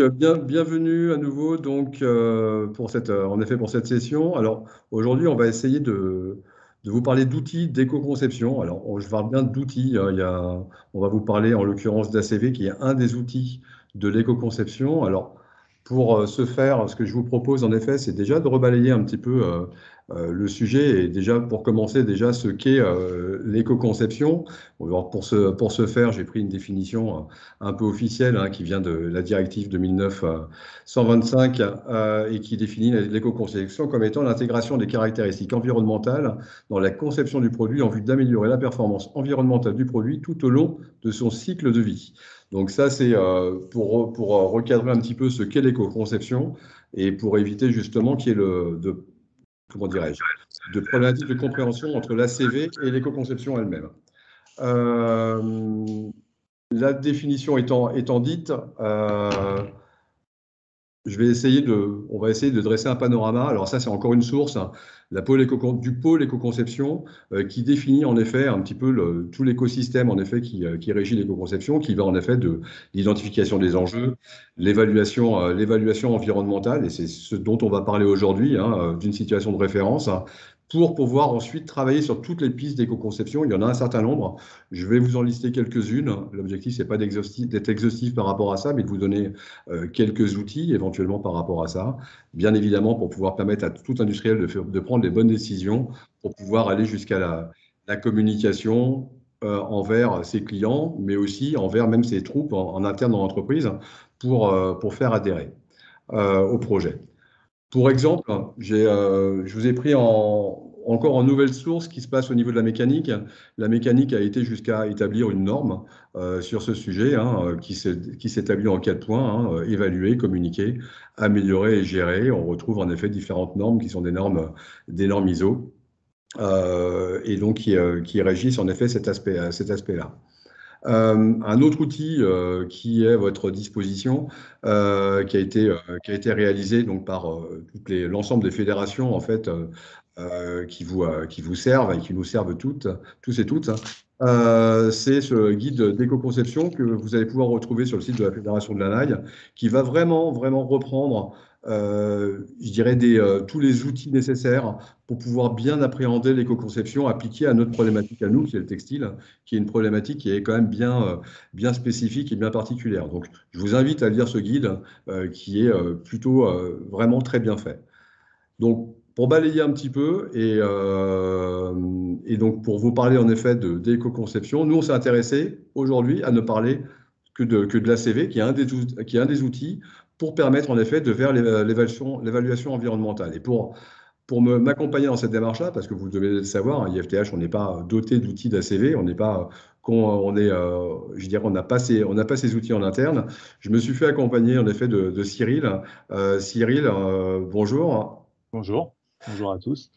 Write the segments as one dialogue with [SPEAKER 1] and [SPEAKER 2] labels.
[SPEAKER 1] Euh, bienvenue à nouveau donc euh, pour cette euh, en effet pour cette session. Alors aujourd'hui on va essayer de, de vous parler d'outils d'éco-conception. Alors je parle bien d'outils. Hein. il y a, on va vous parler en l'occurrence d'ACV qui est un des outils de l'éco-conception. Alors pour ce euh, faire, ce que je vous propose en effet, c'est déjà de rebalayer un petit peu euh, euh, le sujet et déjà pour commencer déjà ce qu'est l'éco-conception. Pour ce, faire, j'ai pris une définition un peu officielle hein, qui vient de la directive 2009-125 et qui définit l'éco-conception comme étant l'intégration des caractéristiques environnementales dans la conception du produit en vue d'améliorer la performance environnementale du produit tout au long de son cycle de vie. Donc ça, c'est euh, pour, euh, recadrer un petit peu ce qu'est l'éco-conception et pour éviter justement qu'il y ait le, de, comment de de compréhension entre l'ACV et l'éco-conception elle-même. Euh, la définition étant, dite, je vais essayer de, on va essayer de dresser un panorama. Alors ça, c'est encore une source hein. la pôle éco, du pôle éco-conception euh, qui définit en effet un petit peu tout l'écosystème en effet qui, euh, qui régit l'éco-conception, qui va en effet de l'identification des enjeux, l'évaluation, euh, l'évaluation environnementale, et c'est ce dont on va parler aujourd'hui, hein, d'une situation de référence, hein pour pouvoir ensuite travailler sur toutes les pistes d'éco-conception. Il y en a un certain nombre. Je vais vous en lister quelques-unes. L'objectif, n'est pas d'être exhaustif par rapport à ça, mais de vous donner euh, quelques outils éventuellement par rapport à ça. Bien évidemment, pour pouvoir permettre à tout industriel de, prendre les bonnes décisions pour pouvoir aller jusqu'à la, communication euh, envers ses clients, mais aussi envers même ses troupes en, interne dans l'entreprise pour, euh, pour faire adhérer au projet. Pour exemple, euh, je vous ai pris en, encore en nouvelle source qui se passe au niveau de la mécanique. La mécanique a été jusqu'à établir une norme euh, sur ce sujet hein, qui s'établit en quatre points, hein, évaluer, communiquer, améliorer et gérer. On retrouve en effet différentes normes qui sont des normes, des normes ISO euh, et donc qui, régissent en effet cet aspect-là. Cet aspect euh, un autre outil euh, qui est à votre disposition, euh, qui, a été, qui a été réalisé donc, par l'ensemble des fédérations en fait, qui, vous, qui vous servent et qui nous servent toutes, tous et toutes, hein. c'est ce guide d'éco-conception que vous allez pouvoir retrouver sur le site de la Fédération de la NAI, qui va vraiment, vraiment reprendre euh, je dirais, des, euh, tous les outils nécessaires pour pouvoir bien appréhender l'éco-conception appliquée à notre problématique à nous, qui est le textile, qui est une problématique qui est quand même bien, euh, bien spécifique et bien particulière. Donc, je vous invite à lire ce guide qui est plutôt vraiment très bien fait. Donc, pour balayer un petit peu et, et donc pour vous parler en effet d'éco-conception, nous, on s'est intéressé aujourd'hui à ne parler que de, que de l'ACV, qui, qui est un des outils pour permettre en effet de faire l'évaluation environnementale. Et pour, pour m'accompagner dans cette démarche-là, parce que vous devez le savoir, IFTH, hein, on n'est pas doté d'outils d'ACV, on n'est pas est, euh, je dirais, on n'a pas ces, on n'a pas ces outils en interne. Je me suis fait accompagner en effet de, Cyril. Euh, Cyril, euh, bonjour. Bonjour. Bonjour à tous.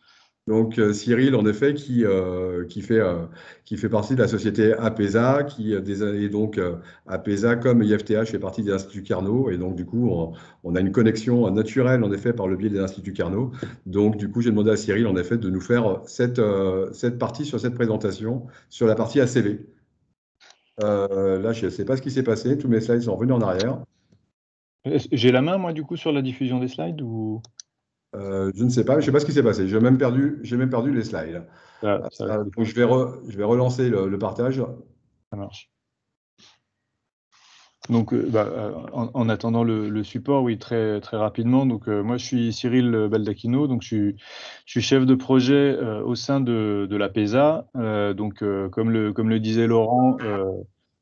[SPEAKER 1] Donc euh, Cyril, en effet, qui, euh, fait, euh, qui fait partie de la société APESA, qui années donc APESA comme IFTH fait partie des instituts Carnot, et donc du coup on, a une connexion naturelle en effet par le biais des instituts Carnot. Donc du coup j'ai demandé à Cyril en effet de nous faire cette, cette partie sur cette présentation, sur la partie ACV. là je ne sais pas ce qui s'est passé, tous mes slides sont revenus en arrière. J'ai la main moi du coup sur la diffusion des slides ou euh, je ne sais pas, je ne sais pas ce qui s'est passé. J'ai même perdu, même perdu les slides. Ah, euh, je vais, relancer le, partage. Ça marche.
[SPEAKER 2] Donc, euh, bah, en, attendant le, support, oui, très, rapidement. Donc, moi, je suis Cyril Baldacchino, donc je suis, chef de projet au sein de, la PESA. donc, comme le disait Laurent,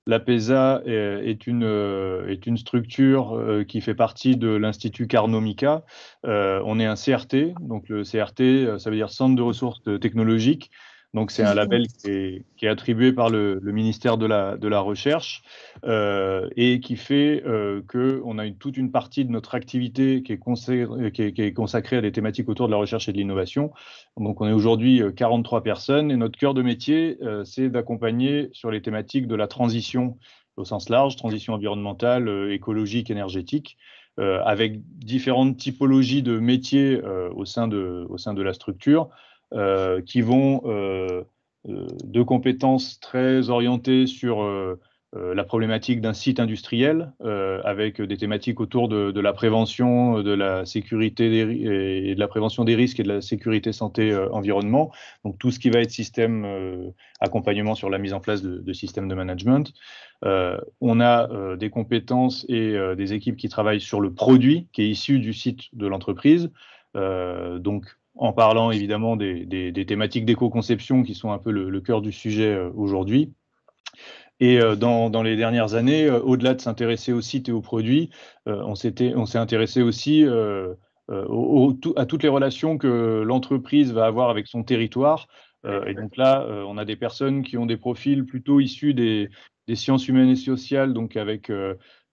[SPEAKER 2] la PESA euh, est une, structure euh, qui fait partie de l'Institut Carnomica. Euh, on est un CRT, donc le CRT, ça veut dire Centre de ressources technologiques. Donc c'est un label qui est, attribué par le, ministère de la, Recherche euh, et qui fait euh, qu'on a une, toute une partie de notre activité qui est, consacrée, à des thématiques autour de la recherche et de l'innovation. Donc on est aujourd'hui 43 euh, personnes et notre cœur de métier, c'est d'accompagner sur les thématiques de la transition au sens large, transition environnementale, écologique, énergétique. avec différentes typologies de métiers au sein de la structure, euh, qui vont euh, euh, de compétences très orientées sur la problématique d'un site industriel, avec des thématiques autour de, la prévention, de la sécurité des, et de la prévention des risques et de la sécurité santé environnement. Donc tout ce qui va être système accompagnement sur la mise en place de, systèmes de management. on a des compétences et des équipes qui travaillent sur le produit qui est issu du site de l'entreprise. donc en parlant évidemment des, thématiques d'éco-conception qui sont un peu le, cœur du sujet euh, aujourd'hui. Et euh, dans, les dernières années, euh, au-delà de s'intéresser au site et aux produits, on s'est intéressé aussi à toutes les relations que l'entreprise va avoir avec son territoire. et donc là, on a des personnes qui ont des profils plutôt issus des, sciences humaines et sociales, donc avec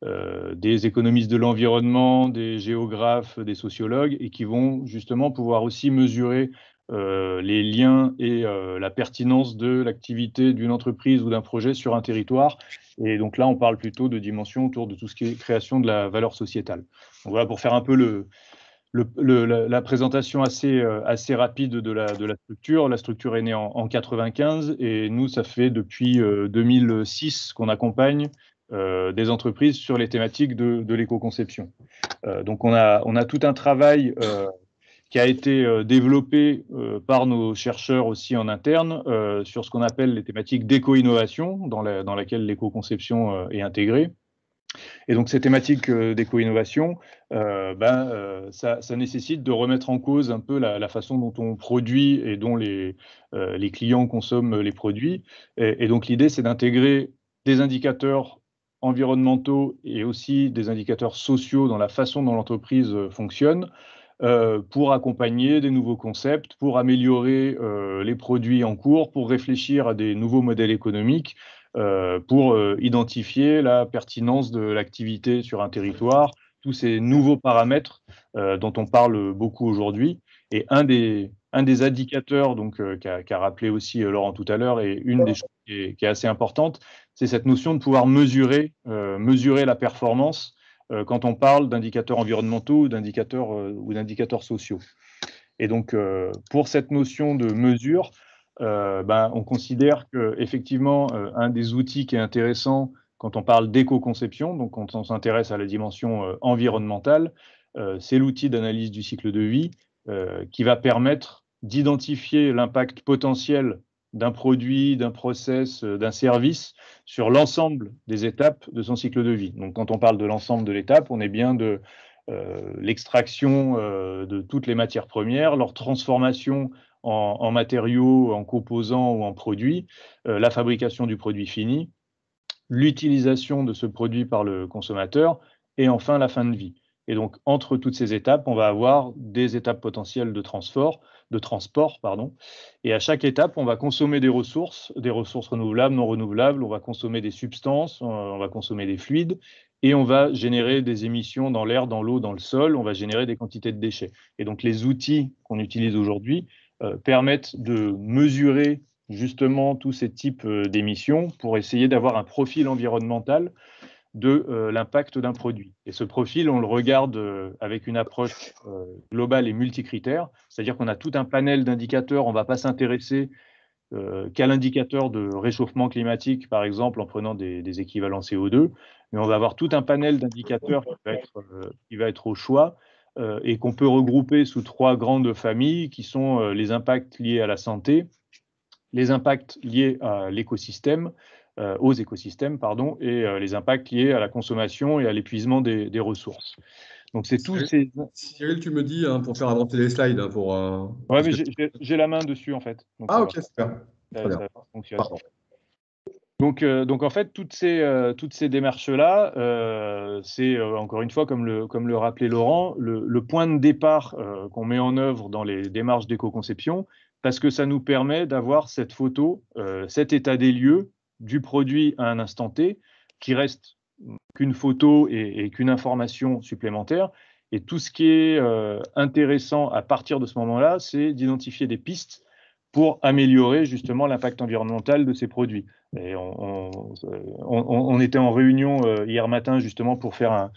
[SPEAKER 2] euh, des économistes de l'environnement, des géographes, des sociologues, et qui vont justement pouvoir aussi mesurer euh, les liens et euh, la pertinence de l'activité d'une entreprise ou d'un projet sur un territoire. Et donc là, on parle plutôt de dimension autour de tout ce qui est création de la valeur sociétale. voilà pour faire un peu la, présentation assez, rapide de la, structure. La structure est née en, en 95 et nous, ça fait depuis 2006 qu'on accompagne euh, des entreprises sur les thématiques de, de l'éco-conception. Euh, donc on a, on a tout un travail euh, qui a été développé par nos chercheurs aussi en interne sur ce qu'on appelle les thématiques d'éco-innovation, dans, laquelle l'éco-conception est intégrée. Et donc ces thématiques d'éco-innovation, ben, ça, nécessite de remettre en cause un peu la, façon dont on produit et dont les, les clients consomment les produits. Et, et donc l'idée, c'est d'intégrer des indicateurs environnementaux et aussi des indicateurs sociaux dans la façon dont l'entreprise euh, fonctionne euh, pour accompagner des nouveaux concepts, pour améliorer euh, les produits en cours, pour réfléchir à des nouveaux modèles économiques, pour identifier la pertinence de l'activité sur un territoire, tous ces nouveaux paramètres dont on parle beaucoup aujourd'hui. Et un des, un des indicateurs donc qu'a rappelé aussi Laurent tout à l'heure et une des choses qui est, qui est assez importante, c'est cette notion de pouvoir mesurer, euh, mesurer la performance euh, quand on parle d'indicateurs environnementaux d'indicateurs euh, ou d'indicateurs sociaux. Et donc, pour cette notion de mesure, ben, on considère qu'effectivement, un des outils qui est intéressant quand on parle d'éco-conception, donc quand on s'intéresse à la dimension environnementale, c'est l'outil d'analyse du cycle de vie qui va permettre d'identifier l'impact potentiel d'un produit, d'un process, euh, d'un service sur l'ensemble des étapes de son cycle de vie. Donc quand on parle de l'ensemble de l'étape, on est bien de euh, l'extraction euh, de toutes les matières premières, leur transformation en, matériaux, en composants ou en produits, la fabrication du produit fini, l'utilisation de ce produit par le consommateur et enfin la fin de vie. Et donc, entre toutes ces étapes, on va avoir des étapes potentielles de transport, de transport, pardon. Et à chaque étape, on va consommer des ressources, des ressources renouvelables, non renouvelables, on va consommer des substances, euh, on va consommer des fluides, et on va générer des émissions dans l'air, dans l'eau, dans le sol, on va générer des quantités de déchets. Et donc, les outils qu'on utilise aujourd'hui euh, permettent de mesurer justement tous ces types euh, d'émissions pour essayer d'avoir un profil environnemental de euh, l'impact d'un produit. Et ce profil, on le regarde euh, avec une approche euh, globale et multicritère, c'est-à-dire qu'on a tout un panel d'indicateurs, on ne va pas s'intéresser qu'à l'indicateur de réchauffement climatique, par exemple, en prenant des, équivalents CO2, mais on va avoir tout un panel d'indicateurs qui, qui, va être au choix et qu'on peut regrouper sous trois grandes familles qui sont les impacts liés à la santé, les impacts liés à l'écosystème, euh, aux écosystèmes pardon, et euh, les impacts liés à la consommation et à l'épuisement des, ressources. Donc c'est tous Cyril, ces... Cyril, tu me dis hein, pour faire avancer les slides. Oui, hein, pour, euh, mais j'ai la main dessus en fait. Donc, ah ok, super. Ça, fonctionne. Donc, donc en fait, toutes ces, toutes ces démarches-là, c'est encore une fois, comme le, comme le rappelait Laurent, le, le point de départ qu'on met en œuvre dans les démarches d'éco-conception, parce que ça nous permet d'avoir cette photo, cet état des lieux du produit à un instant T, qui reste qu'une photo et, qu'une information supplémentaire. Et tout ce qui est euh, intéressant à partir de ce moment-là, c'est d'identifier des pistes pour améliorer justement l'impact environnemental de ces produits. on, était en réunion euh, hier matin justement pour faire un,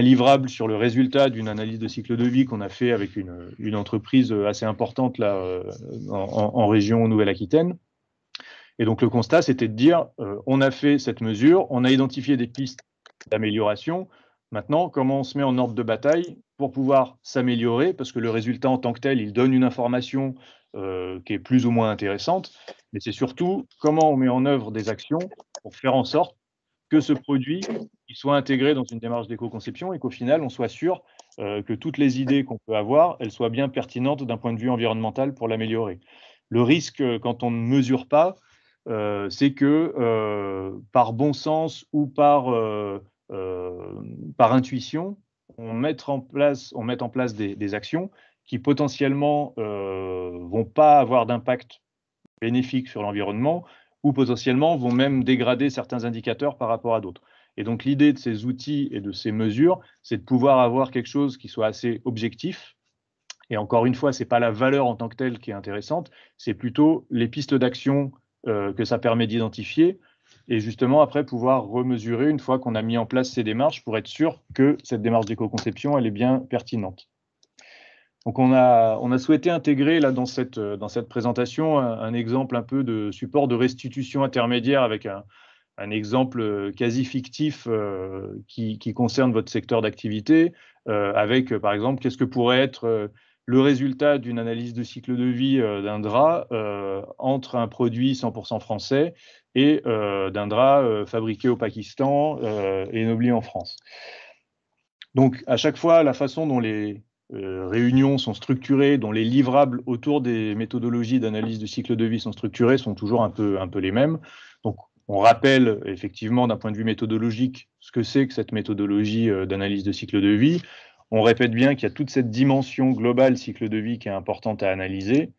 [SPEAKER 2] livrable sur le résultat d'une analyse de cycle de vie qu'on a fait avec une, entreprise assez importante là, euh, en région Nouvelle-Aquitaine. Et donc le constat, c'était de dire, euh, on a fait cette mesure, on a identifié des pistes d'amélioration. Maintenant, comment on se met en ordre de bataille pour pouvoir s'améliorer Parce que le résultat en tant que tel, il donne une information euh, qui est plus ou moins intéressante, mais c'est surtout comment on met en œuvre des actions pour faire en sorte que ce produit soit intégré dans une démarche d'éco-conception et qu'au final, on soit sûr euh, que toutes les idées qu'on peut avoir, elles soient bien pertinentes d'un point de vue environnemental pour l'améliorer. Le risque, quand on ne mesure pas, euh, c'est que euh, par bon sens ou par, euh, intuition, on met en place, on met en place des, actions qui potentiellement vont pas avoir d'impact bénéfique sur l'environnement ou potentiellement vont même dégrader certains indicateurs par rapport à d'autres. Et donc l'idée de ces outils et de ces mesures, c'est de pouvoir avoir quelque chose qui soit assez objectif, et encore une fois, ce n'est pas la valeur en tant que telle qui est intéressante, c'est plutôt les pistes d'action euh, que ça permet d'identifier et justement après pouvoir remesurer une fois qu'on a mis en place ces démarches pour être sûr que cette démarche d'éco-conception elle est bien pertinente. Donc on a, on a souhaité intégrer là dans cette, euh, dans cette présentation un, exemple un peu de support de restitution intermédiaire avec un, exemple euh, quasi fictif qui, concerne votre secteur d'activité, avec par exemple qu'est-ce que pourrait être le résultat d'une analyse de cycle de vie euh, d'un drap euh, entre un produit 100% français et euh, d'un drap fabriqué au Pakistan et noblié en France. Donc à chaque fois, la façon dont les réunions sont structurées, dont les livrables autour des méthodologies d'analyse de cycle de vie sont structurées, sont toujours un peu, un peu les mêmes. Donc on rappelle effectivement d'un point de vue méthodologique ce que c'est que cette méthodologie d'analyse de cycle de vie, on répète bien qu'il y a toute cette dimension globale cycle de vie qui est importante à analyser.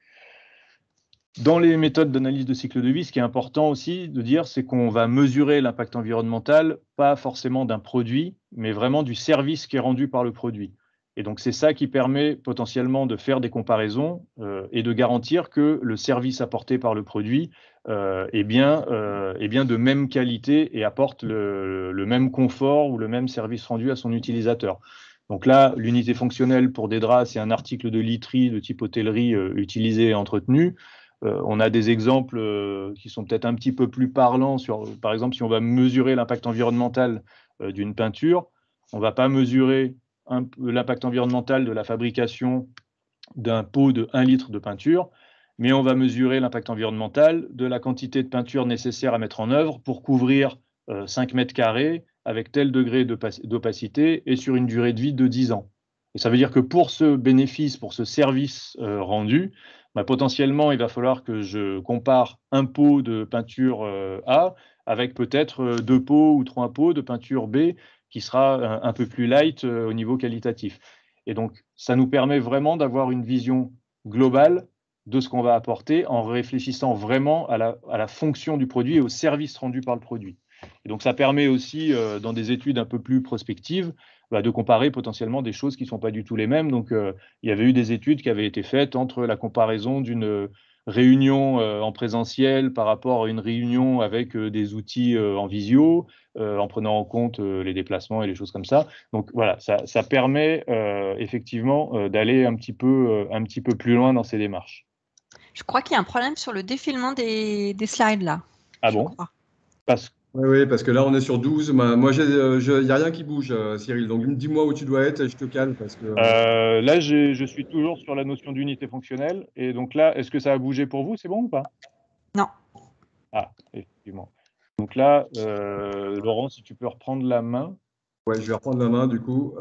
[SPEAKER 2] Dans les méthodes d'analyse de cycle de vie, ce qui est important aussi de dire, c'est qu'on va mesurer l'impact environnemental, pas forcément d'un produit, mais vraiment du service qui est rendu par le produit. Et donc c'est ça qui permet potentiellement de faire des comparaisons euh, et de garantir que le service apporté par le produit euh, euh, est, bien, de même qualité et apporte le même confort ou le même service rendu à son utilisateur. Donc là, l'unité fonctionnelle pour des draps, c'est un article de literie de type hôtellerie euh, utilisé et entretenu. Euh, on a des exemples euh, qui sont peut-être un petit peu plus parlants. Sur, par exemple, si on va mesurer l'impact environnemental d'une peinture, on ne va pas mesurer l'impact environnemental de la fabrication d'un pot de 1 litre de peinture, mais on va mesurer l'impact environnemental de la quantité de peinture nécessaire à mettre en œuvre pour couvrir 5 mètres carrés avec tel degré d'opacité et sur une durée de vie de 10 ans. Et ça veut dire que pour ce bénéfice, pour ce service euh, rendu, bah, potentiellement, il va falloir que je compare un pot de peinture euh, A avec peut-être euh, deux pots ou trois pots de peinture B qui sera un, peu plus light au niveau qualitatif. Et donc, ça nous permet vraiment d'avoir une vision globale de ce qu'on va apporter en réfléchissant vraiment à la, à la fonction du produit et au service rendu par le produit donc ça permet aussi, euh, dans des études un peu plus prospectives, bah, de comparer potentiellement des choses qui ne sont pas du tout les mêmes. Donc euh, il y avait eu des études qui avaient été faites entre la comparaison d'une réunion euh, en présentiel par rapport à une réunion avec des outils en visio, en prenant en compte les déplacements et les choses comme ça. Donc voilà, ça, permet effectivement d'aller un, petit
[SPEAKER 1] peu, un petit peu plus loin dans ces démarches.
[SPEAKER 3] Je crois qu'il y a un problème sur le défilement des, slides là.
[SPEAKER 1] Ah bon parce que oui, parce que là, on est sur 12. Moi, moi, euh, a rien qui bouge, euh, Cyril. Donc, dis-moi où tu dois être et je te calme parce que. Euh, là, je suis toujours sur la notion d'unité fonctionnelle. Et donc là, est-ce que ça a bougé pour vous C'est bon ou pas Non. Ah, effectivement. Donc là, Laurent, si tu peux reprendre la main. Oui, je vais reprendre la main du coup.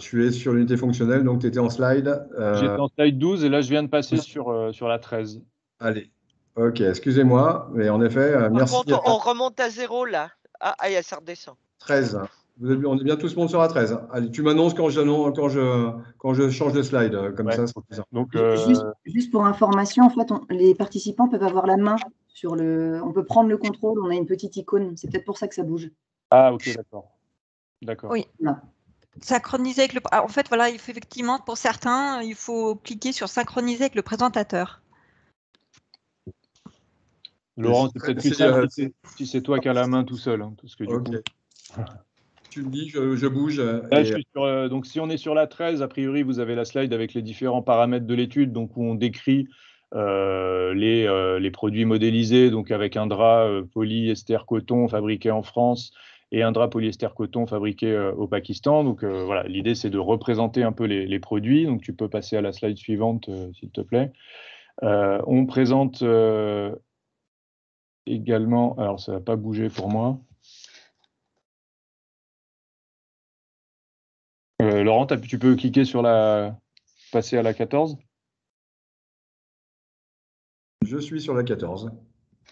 [SPEAKER 1] tu es sur l'unité fonctionnelle, donc tu étais en slide. J'étais en slide 12 et là, je viens de passer sur, sur la 13. Allez, Ok, excusez-moi, mais en effet, euh, merci.
[SPEAKER 3] on remonte à zéro là. Ah, ah ça redescend.
[SPEAKER 1] 13. on est bien tous sur à 13. Allez, tu m'annonces quand, quand, je, quand je change de slide, euh, comme ça, c'est plus euh,
[SPEAKER 4] juste, pour information, en fait, les participants peuvent avoir la main sur le. On peut prendre le contrôle, on a une petite icône. C'est peut-être pour ça que ça bouge.
[SPEAKER 1] Ah, ok, d'accord.
[SPEAKER 3] D'accord. Oui. Synchroniser avec le. Ah, en fait, voilà, effectivement, pour certains, il faut cliquer sur synchroniser avec le présentateur.
[SPEAKER 1] Laurent, c'est peut-être plus
[SPEAKER 2] si c'est toi qui as la main tout seul. Hein, que
[SPEAKER 1] Tu me dis, je, bouge. Euh,
[SPEAKER 2] euh, donc, si on est sur la 13, a priori, vous avez la slide avec les différents paramètres de l'étude, donc où on décrit euh, les, les, produits modélisés, donc avec un drap polyester coton fabriqué en France et un drap polyester coton fabriqué au Pakistan. Donc, voilà, l'idée, c'est de représenter un peu les, les, produits. Donc, tu peux passer à la slide suivante, s'il te plaît. on présente également, alors ça n'a pas bougé pour moi. Euh, Laurent, tu peux cliquer sur la. passer à la 14
[SPEAKER 1] Je suis sur la 14.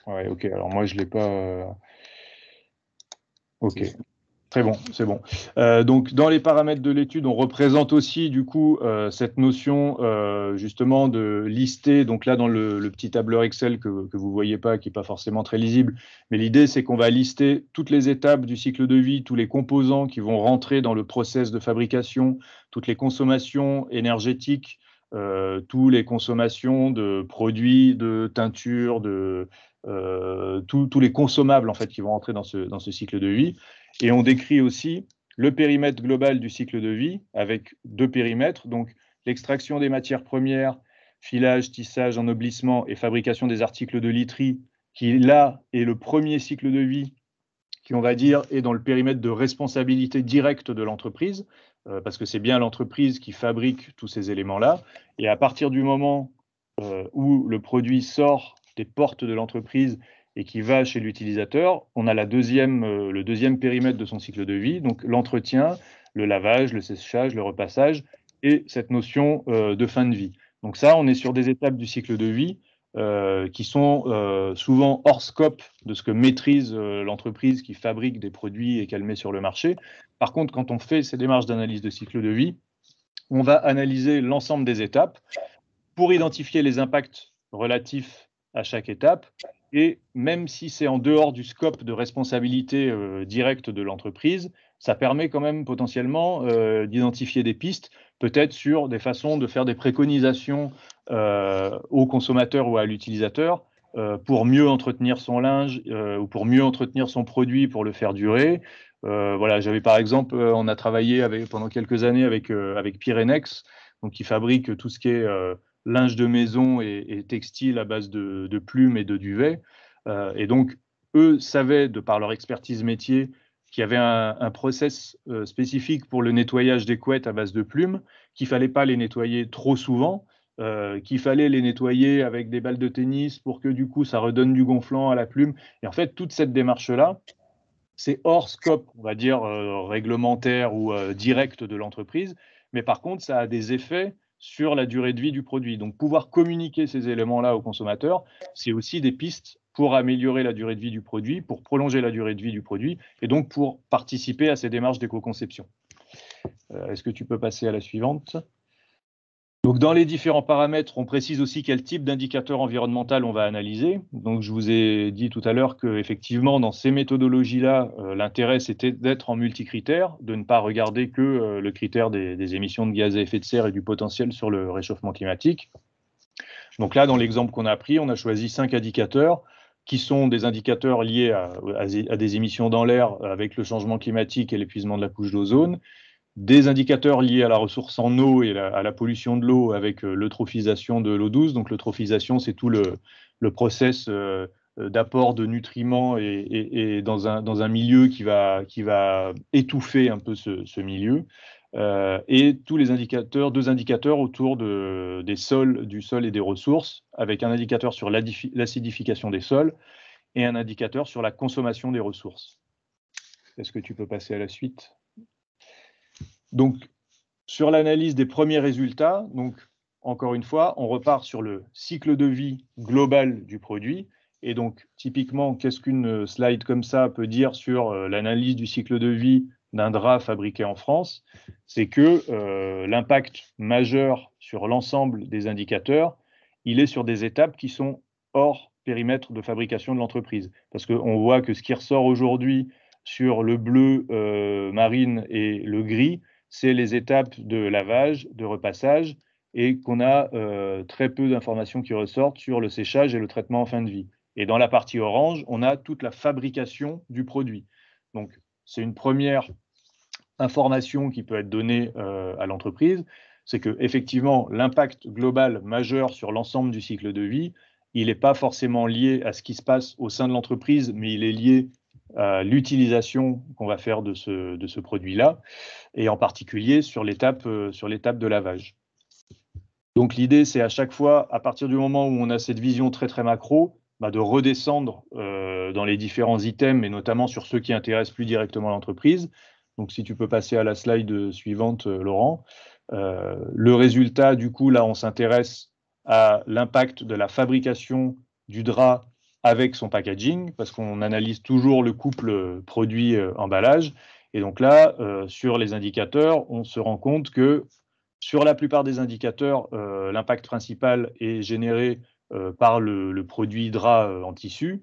[SPEAKER 2] Ouais, ok, alors moi je ne l'ai pas. Euh, ok. Très bon, c'est bon. Euh, donc, dans les paramètres de l'étude, on représente aussi, du coup, euh, cette notion, euh, justement, de lister. Donc là, dans le, petit tableur Excel que, vous ne voyez pas, qui n'est pas forcément très lisible, mais l'idée, c'est qu'on va lister toutes les étapes du cycle de vie, tous les composants qui vont rentrer dans le process de fabrication, toutes les consommations énergétiques, toutes les consommations de produits, de teintures, de tous les consommables, en fait, qui vont rentrer dans ce cycle de vie. Et on décrit aussi le périmètre global du cycle de vie avec deux périmètres, donc l'extraction des matières premières, filage, tissage, ennoblissement et fabrication des articles de literie, qui là est le premier cycle de vie qui, on va dire, est dans le périmètre de responsabilité directe de l'entreprise, euh, parce que c'est bien l'entreprise qui fabrique tous ces éléments-là. Et à partir du moment euh, où le produit sort des portes de l'entreprise et qui va chez l'utilisateur, on a la deuxième, euh, le deuxième périmètre de son cycle de vie, donc l'entretien, le lavage, le séchage, le repassage et cette notion euh, de fin de vie. Donc ça, on est sur des étapes du cycle de vie euh, qui sont souvent hors scope de ce que maîtrise l'entreprise qui fabrique des produits et qu'elle met sur le marché. Par contre, quand on fait ces démarches d'analyse de cycle de vie, on va analyser l'ensemble des étapes pour identifier les impacts relatifs à chaque étape et même si c'est en dehors du scope de responsabilité euh, directe de l'entreprise, ça permet quand même potentiellement euh, d'identifier des pistes, peut-être sur des façons de faire des préconisations euh, aux consommateurs ou à l'utilisateur euh, pour mieux entretenir son linge ou pour mieux entretenir son produit pour le faire durer. voilà, j'avais par exemple, on a travaillé avec, pendant quelques années avec, avec Pyrenex, donc qui fabrique tout ce qui est linge de maison et, textiles textile à base de, plumes et de duvet. Euh, et donc, eux savaient, de par leur expertise métier, qu'il y avait un, un process euh, spécifique pour le nettoyage des couettes à base de plumes, qu'il fallait pas les nettoyer trop souvent, euh, qu'il fallait les nettoyer avec des balles de tennis pour que du coup ça redonne du gonflant à la plume. Et en fait, toute cette démarche-là, c'est hors scope, on va dire, réglementaire ou direct de l'entreprise. Mais par contre, ça a des effets sur la durée de vie du produit. Donc pouvoir communiquer ces éléments-là aux consommateurs, c'est aussi des pistes pour améliorer la durée de vie du produit, pour prolonger la durée de vie du produit et donc pour participer à ces démarches d'éco-conception. Euh, est-ce que tu peux passer à la suivante dans les différents paramètres, on précise aussi quel type d'indicateur environnemental on va analyser. je vous ai dit tout à l'heure que effectivement dans ces méthodologies-là, euh, l'intérêt c'était d'être en multicritère, de ne pas regarder que euh, le critère des, émissions de gaz à effet de serre et du potentiel sur le réchauffement climatique. Donc là, dans l'exemple qu'on a pris, on a choisi cinq indicateurs qui sont des indicateurs liés à des émissions dans l'air avec le changement climatique et l'épuisement de la couche d'ozone, des indicateurs liés à la ressource en eau et à la pollution de l'eau avec euh, l'eutrophisation de l'eau douce. Donc l'eutrophisation, c'est tout le, le process euh, euh, d'apport de nutriments et, dans, un, milieu qui va, qui va, étouffer un peu ce, milieu. et tous les indicateurs, deux indicateurs autour des sols, du sol et des ressources, avec un indicateur sur l'acidification des sols et un indicateur sur la consommation des ressources. Est-ce que tu peux passer à la suite donc, sur l'analyse des premiers résultats, donc, encore une fois, on repart sur le cycle de vie global du produit. Et donc, typiquement, qu'est-ce qu'une euh, slide comme ça peut dire sur euh, l'analyse du cycle de vie d'un drap fabriqué en France C'est que euh, l'impact majeur sur l'ensemble des indicateurs, il est sur des étapes qui sont hors périmètre de fabrication de l'entreprise. Parce qu'on voit que ce qui ressort aujourd'hui sur le bleu marine et le gris, c'est les étapes de lavage, de repassage, et qu'on a euh, très peu d'informations qui ressortent sur le séchage et le traitement en fin de vie. Et dans la partie orange, on a toute la fabrication du produit. Donc, c'est une première information qui peut être donnée euh, à l'entreprise, c'est que effectivement l'impact global majeur sur l'ensemble du cycle de vie, il n'est pas forcément lié à ce qui se passe au sein de l'entreprise, mais il est lié euh, l'utilisation qu'on va faire de ce, de ce produit-là, et en particulier euh, sur l'étape de lavage. Donc l'idée, c'est à chaque fois, à partir du moment où on a cette vision très très macro, bah, de redescendre euh, dans les différents items, et notamment sur ceux qui intéressent plus directement l'entreprise. Donc si tu peux passer à la slide suivante, Laurent. le résultat, du coup, là, on s'intéresse à l'impact de la fabrication du drap avec son packaging, parce qu'on analyse toujours le couple euh, produit-emballage. Euh, Et donc là, euh, sur les indicateurs, on se rend compte que sur la plupart des indicateurs, l'impact principal est généré par le, le, produit drap en tissu.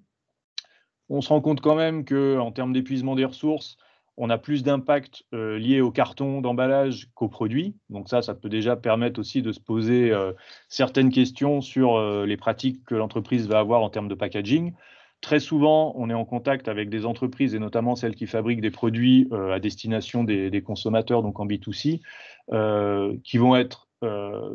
[SPEAKER 2] On se rend compte quand même qu'en termes d'épuisement des ressources, on a plus d'impact euh, lié au carton d'emballage qu'au produit. Donc ça, ça peut déjà permettre aussi de se poser euh, certaines questions sur euh, les pratiques que l'entreprise va avoir en termes de packaging. Très souvent, on est en contact avec des entreprises et notamment celles qui fabriquent des produits à destination des, consommateurs, donc en B2C, qui vont être,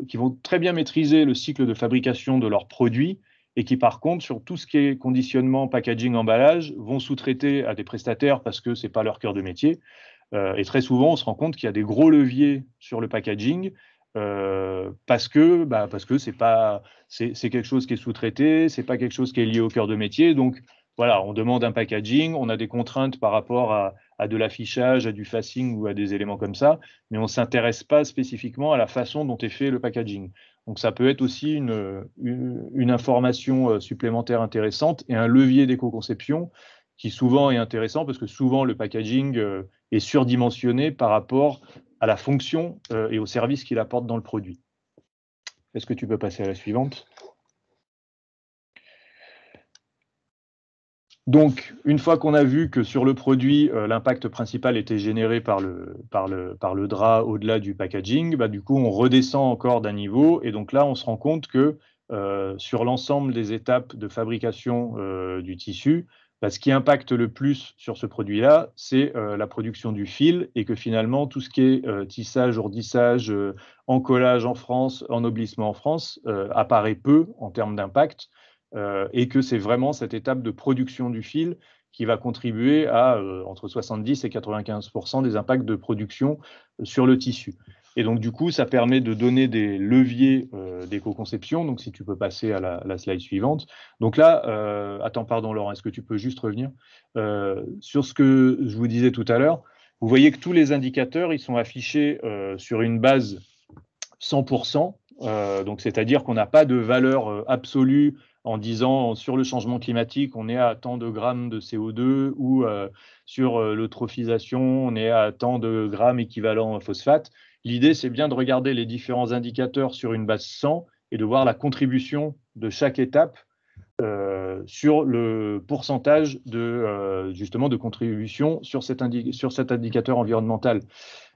[SPEAKER 2] qui vont très bien maîtriser le cycle de fabrication de leurs produits et qui par contre sur tout ce qui est conditionnement, packaging, emballage vont sous-traiter à des prestataires parce que ce n'est pas leur cœur de métier. Euh, et très souvent, on se rend compte qu'il y a des gros leviers sur le packaging euh, parce que bah, parce que c'est pas c'est quelque chose qui est sous-traité, c'est pas quelque chose qui est lié au cœur de métier. Donc voilà, on demande un packaging, on a des contraintes par rapport à, à de l'affichage, à du facing ou à des éléments comme ça, mais on ne s'intéresse pas spécifiquement à la façon dont est fait le packaging. Donc ça peut être aussi une, information euh, supplémentaire intéressante et un levier d'éco-conception qui souvent est intéressant parce que souvent le packaging euh, est surdimensionné par rapport à la fonction euh, et au service qu'il apporte dans le produit. Est-ce que tu peux passer à la suivante Donc, une fois qu'on a vu que sur le produit, euh, l'impact principal était généré par le, drap au-delà du packaging, bah, du coup, on redescend encore d'un niveau. Et donc là, on se rend compte que euh, sur l'ensemble des étapes de fabrication euh, du tissu, bah, ce qui impacte le plus sur ce produit-là, c'est la production du fil et que finalement, tout ce qui est tissage, ourdissage, encollage en France, ennoblissement en France, apparaît peu en termes d'impact. Euh, et que c'est vraiment cette étape de production du fil qui va contribuer à euh, entre 70 et 95 des impacts de production euh, sur le tissu. Et donc, du coup, ça permet de donner des leviers d'éco-conception. Donc, si tu peux passer à la, slide suivante. Donc là, attends, pardon, Laurent, est-ce que tu peux juste revenir sur ce que je vous disais tout à l'heure Vous voyez que tous les indicateurs, ils sont affichés sur une base 100%. donc, c'est-à-dire qu'on n'a pas de valeur absolue en disant sur le changement climatique, on est à tant de grammes de CO2 ou euh, sur euh, l'eutrophisation, on est à tant de grammes équivalent à phosphate. L'idée, c'est bien de regarder les différents indicateurs sur une base 100 et de voir la contribution de chaque étape euh, sur le pourcentage de justement de contribution sur cet, sur cet indicateur environnemental.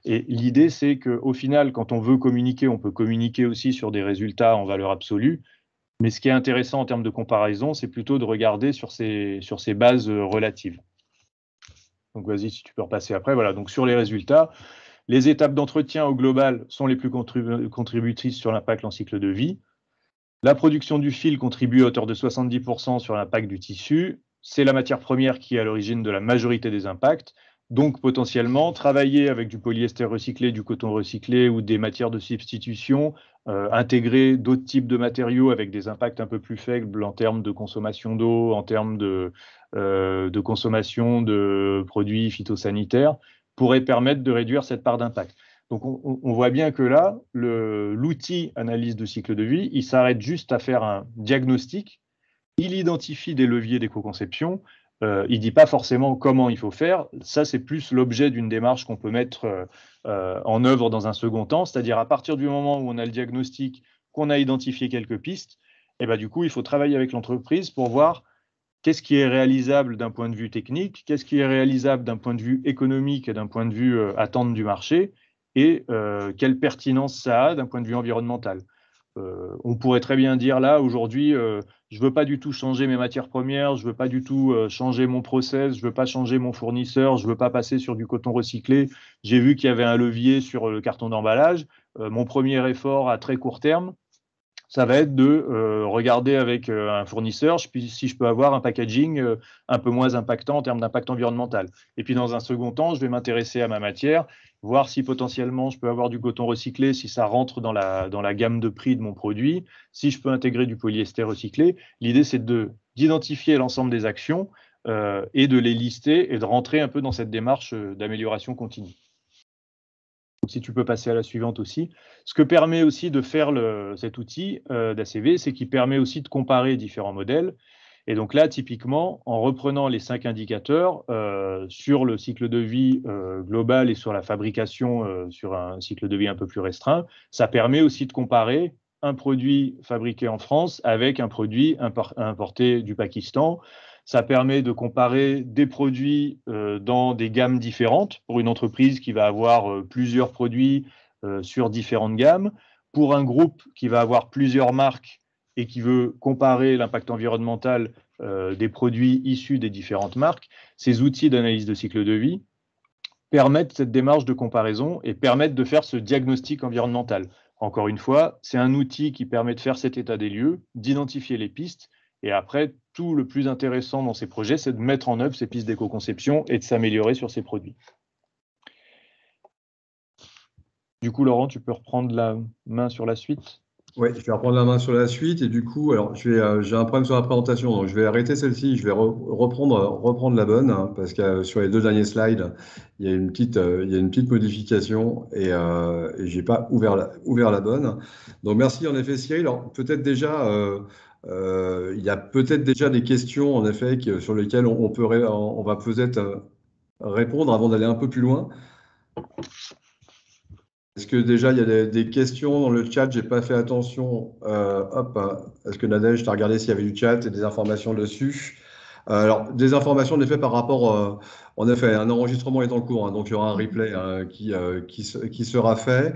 [SPEAKER 2] Et l'idée, c'est qu'au final, quand on veut communiquer, on peut communiquer aussi sur des résultats en valeur absolue, mais ce qui est intéressant en termes de comparaison, c'est plutôt de regarder sur ces, sur ces bases euh, relatives. Donc vas-y, si tu peux repasser après. Voilà, donc sur les résultats, les étapes d'entretien au global sont les plus contributrices sur l'impact en cycle de vie. La production du fil contribue à hauteur de 70% sur l'impact du tissu. C'est la matière première qui est à l'origine de la majorité des impacts. Donc potentiellement, travailler avec du polyester recyclé, du coton recyclé ou des matières de substitution, euh, intégrer d'autres types de matériaux avec des impacts un peu plus faibles en termes de consommation d'eau, en termes de, euh, consommation de produits phytosanitaires, pourrait permettre de réduire cette part d'impact. Donc on, on, voit bien que là, l'outil analyse de cycle de vie, il s'arrête juste à faire un diagnostic, il identifie des leviers d'éco-conception, euh, il ne dit pas forcément comment il faut faire. Ça, c'est plus l'objet d'une démarche qu'on peut mettre euh, euh, en œuvre dans un second temps, c'est-à-dire à partir du moment où on a le diagnostic, qu'on a identifié quelques pistes, et eh ben, du coup, il faut travailler avec l'entreprise pour voir qu'est-ce qui est réalisable d'un point de vue technique, qu'est-ce qui est réalisable d'un point de vue économique et d'un point de vue attente du marché, et quelle pertinence ça a d'un point de vue environnemental. on pourrait très bien dire là, aujourd'hui, je veux pas du tout changer mes matières premières, je veux pas du tout euh, changer mon process, je veux pas changer mon fournisseur, je veux pas passer sur du coton recyclé. J'ai vu qu'il y avait un levier sur le carton d'emballage. Euh, mon premier effort à très court terme, ça va être de euh, regarder avec euh, un fournisseur si je peux avoir un packaging euh, un peu moins impactant en termes d'impact environnemental. Et puis dans un second temps, je vais m'intéresser à ma matière, voir si potentiellement je peux avoir du coton recyclé, si ça rentre dans la, gamme de prix de mon produit, si je peux intégrer du polyester recyclé. L'idée, c'est d'identifier l'ensemble des actions et de les lister et de rentrer un peu dans cette démarche d'amélioration continue si tu peux passer à la suivante aussi. Ce que permet aussi de faire cet outil euh, d'ACV, c'est qu'il permet aussi de comparer différents modèles. Et donc là, typiquement, en reprenant les cinq indicateurs euh, sur le cycle de vie euh, global et sur la fabrication sur un cycle de vie un peu plus restreint, ça permet aussi de comparer un produit fabriqué en France avec un produit importé du Pakistan, ça permet de comparer des produits euh, dans des gammes différentes pour une entreprise qui va avoir euh, plusieurs produits euh, sur différentes gammes, pour un groupe qui va avoir plusieurs marques et qui veut comparer l'impact environnemental des produits issus des différentes marques. Ces outils d'analyse de cycle de vie permettent cette démarche de comparaison et permettent de faire ce diagnostic environnemental. Encore une fois, c'est un outil qui permet de faire cet état des lieux, d'identifier les pistes, et après, tout le plus intéressant dans ces projets, c'est de mettre en œuvre ces pistes d'éco-conception et de s'améliorer sur ces produits. Du
[SPEAKER 1] coup, Laurent, tu peux reprendre la main sur la suite Oui, je vais reprendre la main sur la suite. Et du coup, alors euh, j'ai un problème sur la présentation, donc je vais arrêter celle-ci, je vais reprendre, reprendre la bonne, hein, parce que euh, sur les deux derniers slides, il y a une petite, euh, il une petite modification et, je n'ai pas ouvert la, ouvert la bonne. Donc merci en effet Cyril. Alors peut-être déjà euh, il y a peut-être déjà des questions, en effet, sur lesquelles on, on va peut-être euh, répondre avant d'aller un peu plus loin. Est-ce que déjà il y a des, questions dans le chat J'ai pas fait attention. Euh, hop, hein. est-ce que Nadège, tu as regardé s'il y avait du chat et des informations dessus alors, des informations, en effet, par rapport, en effet, un enregistrement est en cours, hein, donc il y aura un replay hein, qui, sera fait.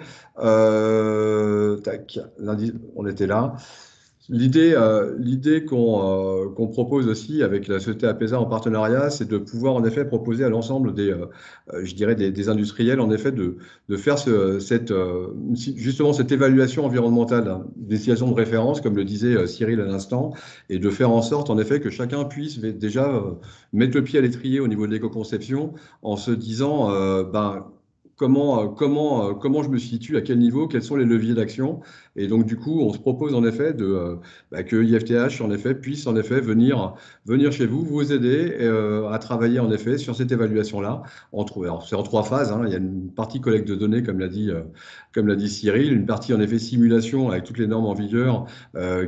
[SPEAKER 1] tac, lundi, on était là. L'idée, euh, euh, qu'on, propose aussi avec la société APESA en partenariat, c'est de pouvoir en effet proposer à l'ensemble des, euh, je des, industriels en effet de, faire justement cette évaluation environnementale hein, des situations de référence, comme le disait Cyril à l'instant, et de faire en sorte en effet que chacun puisse déjà mettre le pied à l'étrier au niveau de l'éco-conception en se disant, ben, comment je me situe, à quel niveau, quels sont les leviers d'action et donc, du coup, on se propose en effet euh, bah, que l'IFTH en effet, puisse en effet venir, venir chez vous, vous aider euh, à travailler en effet sur cette évaluation-là. C'est en trois phases. Hein. Il y a une partie collecte de données, comme l'a dit, euh, comme l'a dit Cyril, une partie en effet simulation avec toutes les normes en vigueur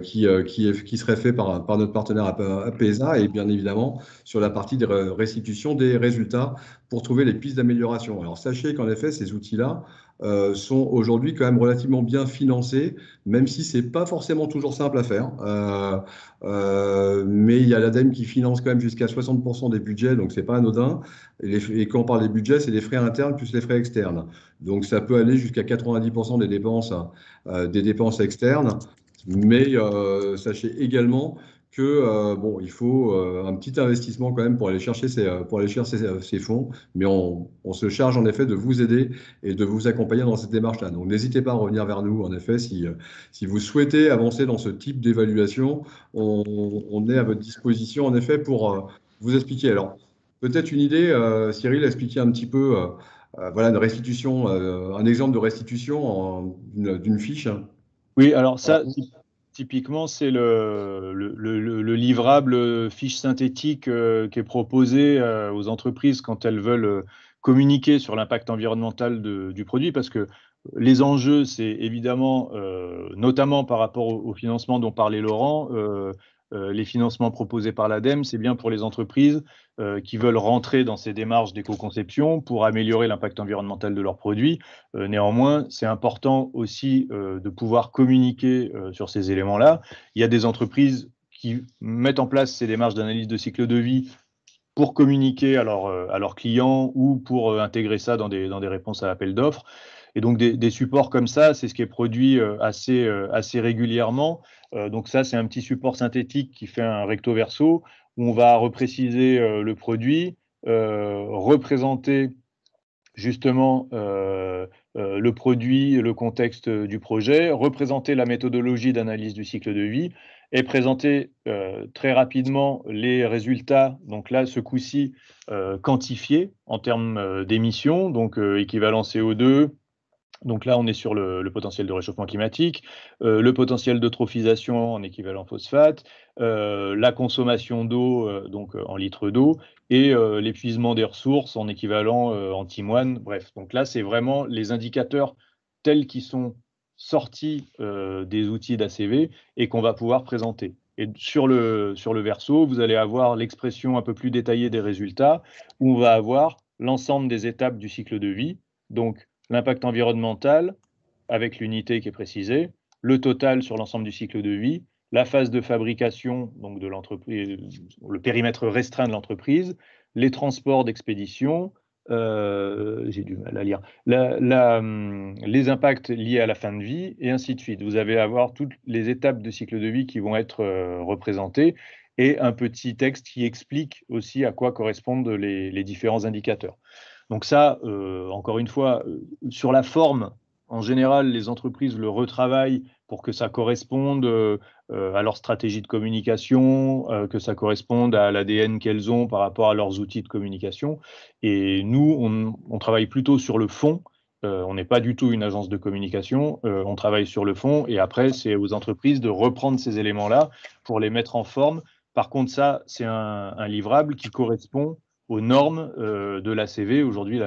[SPEAKER 1] qui, qui, faites serait fait par, par notre partenaire APESA et bien évidemment sur la partie restitution des résultats pour trouver les pistes d'amélioration. Alors, sachez qu'en effet, ces outils-là, euh, sont aujourd'hui quand même relativement bien financés, même si c'est pas forcément toujours simple à faire. Euh, euh, mais il y a l'ADEME qui finance quand même jusqu'à 60% des budgets, donc c'est pas anodin. Et, quand on parle des budgets, c'est les frais internes plus les frais externes. Donc ça peut aller jusqu'à 90% des dépenses, des dépenses externes. Mais sachez également que euh, bon, il faut euh, un petit investissement quand même pour aller chercher ces, euh, pour aller chercher ces, fonds, mais on, on, se charge en effet de vous aider et de vous accompagner dans cette démarche-là. Donc n'hésitez pas à revenir vers nous, en effet, si, si vous souhaitez avancer dans ce type d'évaluation, on, on, est à votre disposition, en effet, pour vous expliquer. Alors, peut-être une idée, Cyril, expliquer un petit peu, voilà, une restitution, un exemple de restitution d'une fiche. Hein. Oui, alors ça,
[SPEAKER 2] Typiquement, c'est le, livrable fiche synthétique euh, qui est proposé euh, aux entreprises quand elles veulent euh, communiquer sur l'impact environnemental du produit, parce que les enjeux, c'est évidemment, notamment par rapport au, financement dont parlait Laurent, euh, les financements proposés par l'ADEME, c'est bien pour les entreprises euh, qui veulent rentrer dans ces démarches d'éco-conception pour améliorer l'impact environnemental de leurs produits. Euh, néanmoins, c'est important aussi de pouvoir communiquer sur ces éléments-là. Il y a des entreprises qui mettent en place ces démarches d'analyse de cycle de vie pour communiquer à, leurs clients ou pour intégrer ça dans des, réponses à appel d'offres. Et donc des, supports comme ça, c'est ce qui est produit assez régulièrement. Euh, donc ça, c'est un petit support synthétique qui fait un recto verso où on va repréciser euh, le produit, euh, représenter justement le produit, le contexte du projet, représenter la méthodologie d'analyse du cycle de vie et présenter très rapidement les résultats, donc là, ce coup-ci, quantifié en termes d'émissions, donc équivalent CO2, donc là, on est sur le, potentiel de réchauffement climatique, euh, le potentiel d'eutrophisation en équivalent phosphate, euh, la consommation d'eau, euh, donc en litres d'eau, et l'épuisement des ressources en équivalent antimoine. Bref, donc là, c'est vraiment les indicateurs tels qu'ils sont sortis des outils d'ACV et qu'on va pouvoir présenter. Et sur le, sur le verso, vous allez avoir l'expression un peu plus détaillée des résultats, où on va avoir l'ensemble des étapes du cycle de vie, donc l'impact environnemental avec l'unité qui est précisée, le total sur l'ensemble du cycle de vie, la phase de fabrication, donc de l'entreprise, le périmètre restreint de l'entreprise, les transports d'expédition, euh, j'ai du mal à lire, la, hum, les impacts liés à la fin de vie, et ainsi de suite. Vous allez avoir toutes les étapes de cycle de vie qui vont être euh, représentées, et un petit texte qui explique aussi à quoi correspondent les différents indicateurs. Donc ça, euh, encore une fois, euh, sur la forme, en général, les entreprises le retravaillent pour que ça corresponde euh, à leur stratégie de communication, que ça corresponde à l'ADN qu'elles ont par rapport à leurs outils de communication. Et nous, on, travaille plutôt sur le fond. on n'est pas du tout une agence de communication, on travaille sur le fond et après, c'est aux entreprises de reprendre ces éléments-là pour les mettre en forme. Par contre, ça, c'est un livrable qui correspond aux normes euh, de l'ACV. Aujourd'hui,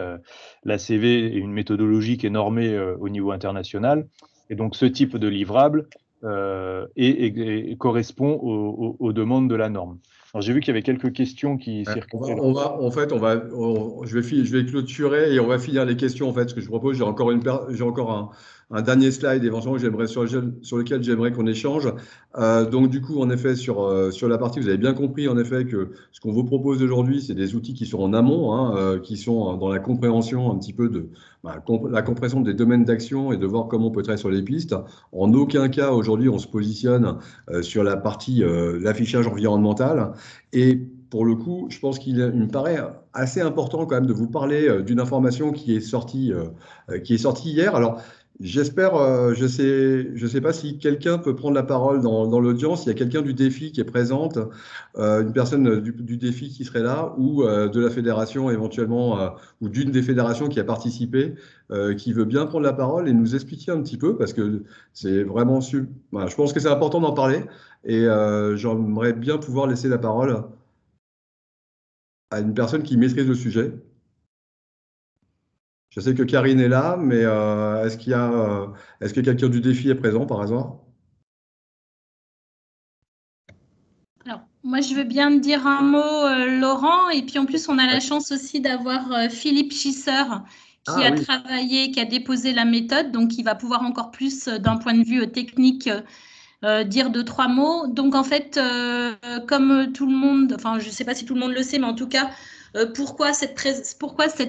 [SPEAKER 2] l'ACV la est une méthodologie qui est normée euh, au niveau international. Et donc, ce type de livrable et, euh, correspond aux, demandes de la norme. Alors, j'ai vu qu'il y avait quelques questions qui euh,
[SPEAKER 1] va, en fait, on va, je, vais, je vais clôturer et on va finir les questions. En fait, ce que je propose, j'ai encore, une, encore un, un dernier slide éventuellement j'aimerais sur, sur, lequel j'aimerais qu'on échange. Euh, donc du coup, en effet, sur, euh, sur la partie, vous avez bien compris en effet que ce qu'on vous propose aujourd'hui, c'est des outils qui sont en amont, hein, euh, qui sont dans la compréhension un petit peu de bah, la compréhension des domaines d'action et de voir comment on peut travailler sur les pistes. En aucun cas aujourd'hui, on se positionne sur la partie l'affichage environnemental et pour le coup, je pense qu'il me paraît assez important quand même de vous parler d'une information qui est sortie, qui est sortie hier. Alors, J'espère, euh, je ne sais, je sais pas si quelqu'un peut prendre la parole dans, l'audience. Il y a quelqu'un du défi qui est présente, euh, une personne du, défi qui serait là, ou euh, de la fédération éventuellement, ou d'une des fédérations qui a participé, qui veut bien prendre la parole et nous expliquer un petit peu, parce que c'est vraiment... je pense que c'est important d'en parler, et j'aimerais bien pouvoir laisser la parole à une personne qui maîtrise le sujet. Je sais que Karine est là, mais euh, est-ce qu'il a, euh, que quelqu'un du défi est présent par hasard
[SPEAKER 3] Alors, moi, je veux bien dire un mot, euh, Laurent, et puis en plus, on a la chance aussi d'avoir Philippe Schisser qui ah a travaillé, qui a déposé la méthode, donc il va pouvoir encore plus, d'un point de vue technique, dire deux, trois mots. Donc, en fait, comme tout le monde, enfin, je ne sais pas si tout le monde le sait, mais en tout cas, euh, pourquoi, cette,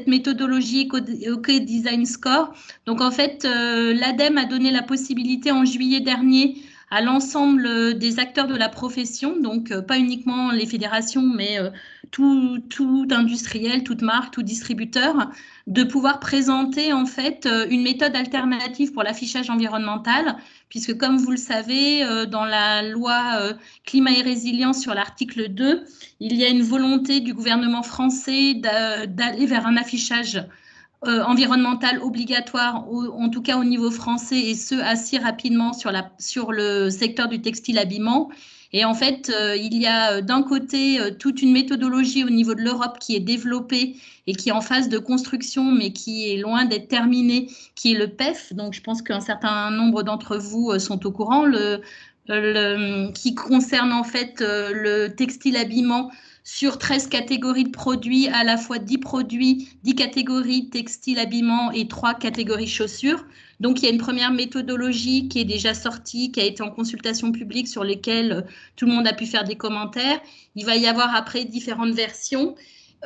[SPEAKER 3] méthodologie OK Design Score Donc en fait, euh, l'ADEM a donné la possibilité en juillet dernier à l'ensemble euh, des acteurs de la profession, donc euh, pas uniquement les fédérations, mais euh, tout, industriel, toute marque, tout distributeur, de pouvoir présenter en fait une méthode alternative pour l'affichage environnemental, puisque comme vous le savez, dans la loi climat et résilience sur l'article 2, il y a une volonté du gouvernement français d'aller vers un affichage euh, environnemental environnementale obligatoire, en tout cas au niveau français, et ce assez rapidement sur, la, sur le secteur du textile habillement. Et en fait, euh, il y a euh, d'un côté toute une méthodologie au niveau de l'Europe qui est développée et qui est en phase de construction, mais qui est loin d'être terminée, qui est le PEF. Donc, je pense qu'un certain nombre d'entre vous sont au courant, qui concerne en fait le textile habillement sur 13 catégories de produits, à la fois 10 produits, 10 catégories textile, habillement et 3 catégories chaussures. Donc il y a une première méthodologie qui est déjà sortie, qui a été en consultation publique sur lesquelles euh, tout le monde a pu faire des commentaires. Il va y avoir après différentes versions.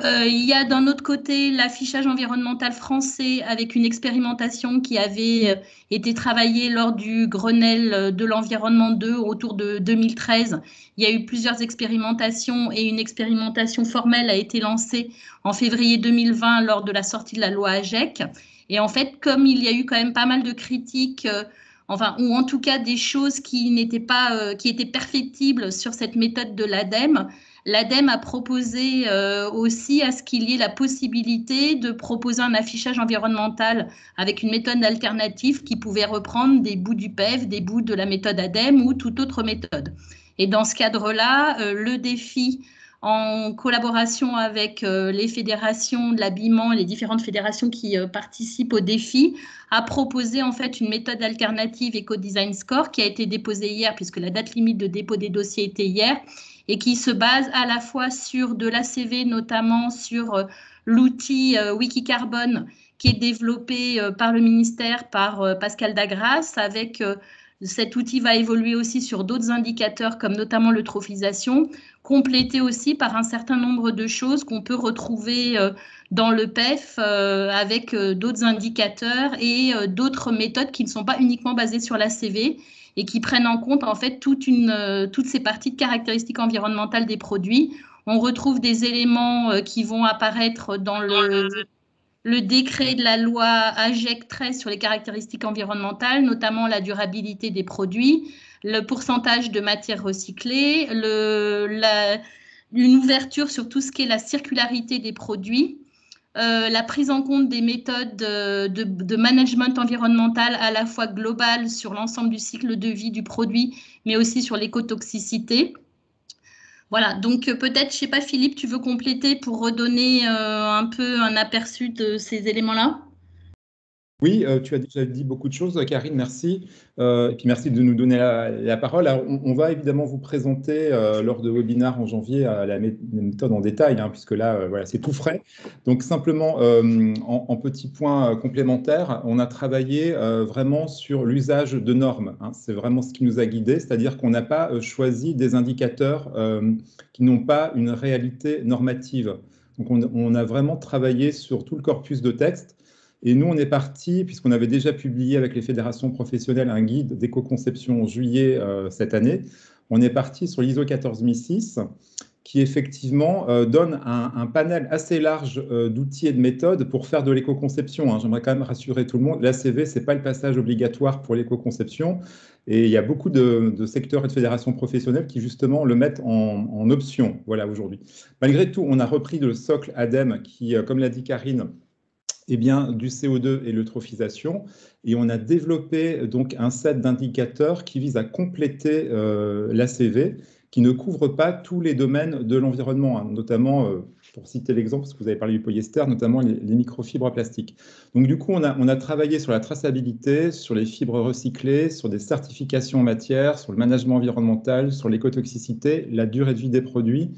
[SPEAKER 3] Euh, il y a d'un autre côté l'affichage environnemental français avec une expérimentation qui avait euh, été travaillée lors du Grenelle euh, de l'environnement 2 autour de 2013. Il y a eu plusieurs expérimentations et une expérimentation formelle a été lancée en février 2020 lors de la sortie de la loi AGEC. Et en fait, comme il y a eu quand même pas mal de critiques, enfin, ou en tout cas des choses qui n'étaient pas, qui étaient perfectibles sur cette méthode de l'ADEME, L'ADEME a proposé euh, aussi à ce qu'il y ait la possibilité de proposer un affichage environnemental avec une méthode alternative qui pouvait reprendre des bouts du PEV, des bouts de la méthode ADEME e ou toute autre méthode. Et dans ce cadre-là, euh, le défi en collaboration avec euh, les fédérations de l'habillement les différentes fédérations qui participent au défi, a proposé en fait une méthode alternative Eco-Design Score qui a été déposée hier, puisque la date limite de dépôt des dossiers était hier, et qui se base à la fois sur de l'ACV, notamment sur euh, l'outil euh, Wikicarbone qui est développé euh, par le ministère, par Pascal Dagras, avec cet outil va évoluer aussi sur d'autres indicateurs comme notamment l'eutrophisation, complété aussi par un certain nombre de choses qu'on peut retrouver dans le PEF avec d'autres indicateurs et d'autres méthodes qui ne sont pas uniquement basées sur la CV et qui prennent en compte en fait toute une, euh, toutes ces parties de caractéristiques environnementales des produits. On retrouve des éléments euh, qui vont apparaître dans le, décret de la loi AGEC 13 sur les caractéristiques environnementales, notamment la durabilité des produits, le pourcentage de matières recyclées, une ouverture sur tout ce qui est la circularité des produits euh, la prise en compte des méthodes euh, de, management environnemental à la fois globale sur l'ensemble du cycle de vie du produit, mais aussi sur l'écotoxicité. Voilà, donc euh, peut-être, je ne sais pas, Philippe, tu veux compléter pour redonner un peu un aperçu de ces éléments-là
[SPEAKER 4] oui, euh, tu as déjà dit beaucoup de choses, Karine, merci. Euh, et puis merci de nous donner la, parole. on, va évidemment vous présenter euh, lors de webinaire en janvier la méthode en détail, hein, puisque là, voilà, c'est tout frais. Donc simplement, en, en, petits points complémentaires, on a travaillé vraiment sur l'usage de normes. Hein. c'est vraiment ce qui nous a guidés, c'est-à-dire qu'on n'a pas choisi des indicateurs qui n'ont pas une réalité normative. Donc on, on a vraiment travaillé sur tout le corpus de texte et nous, on est parti, puisqu'on avait déjà publié avec les fédérations professionnelles un guide d'éco-conception en juillet euh, cette année, on est parti sur l'ISO 14006, qui effectivement euh, donne un, panel assez large euh, d'outils et de méthodes pour faire de l'éco-conception. Hein. J'aimerais quand même rassurer tout le monde, l'ACV, ce n'est pas le passage obligatoire pour l'éco-conception. Et il y a beaucoup de, secteurs et de fédérations professionnelles qui justement le mettent en, option voilà, aujourd'hui. Malgré tout, on a repris le socle ADEME qui, comme l'a dit Karine, eh bien, du CO2 et l'eutrophisation. Et on a développé donc un set d'indicateurs qui vise à compléter euh, l'ACV, qui ne couvre pas tous les domaines de l'environnement, hein, notamment, euh, pour citer l'exemple, parce que vous avez parlé du polyester, notamment les, microfibres plastiques. Donc du coup, on a, on a travaillé sur la traçabilité, sur les fibres recyclées, sur des certifications en matière, sur le management environnemental, sur l'écotoxicité, la durée de vie des produits,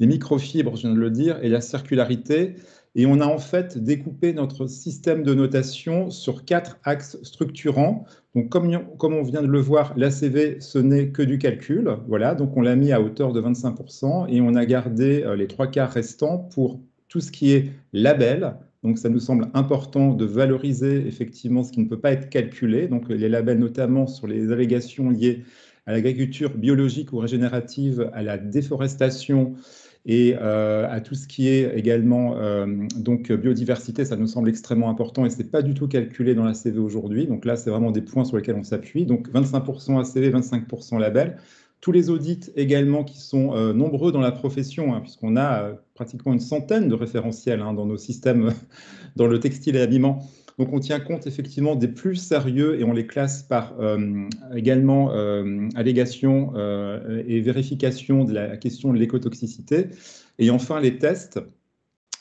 [SPEAKER 4] les microfibres, je viens de le dire, et la circularité. Et on a en fait découpé notre système de notation sur quatre axes structurants. Donc, comme, on vient de le voir, l'ACV, ce n'est que du calcul. Voilà, donc on l'a mis à hauteur de 25% et on a gardé euh, les trois quarts restants pour tout ce qui est label. Donc, ça nous semble important de valoriser effectivement ce qui ne peut pas être calculé. Donc, les labels, notamment sur les allégations liées à l'agriculture biologique ou régénérative, à la déforestation, et euh, à tout ce qui est également euh, donc biodiversité, ça nous semble extrêmement important et ce n'est pas du tout calculé dans la CV aujourd'hui. Donc là, c'est vraiment des points sur lesquels on s'appuie. Donc 25% ACV, 25% label. Tous les audits également qui sont euh, nombreux dans la profession, hein, puisqu'on a pratiquement une centaine de référentiels hein, dans nos systèmes, dans le textile et l'habillement. Donc on tient compte effectivement des plus sérieux et on les classe par euh, également euh, allégation euh, et vérification de la question de l'écotoxicité. Et enfin les tests.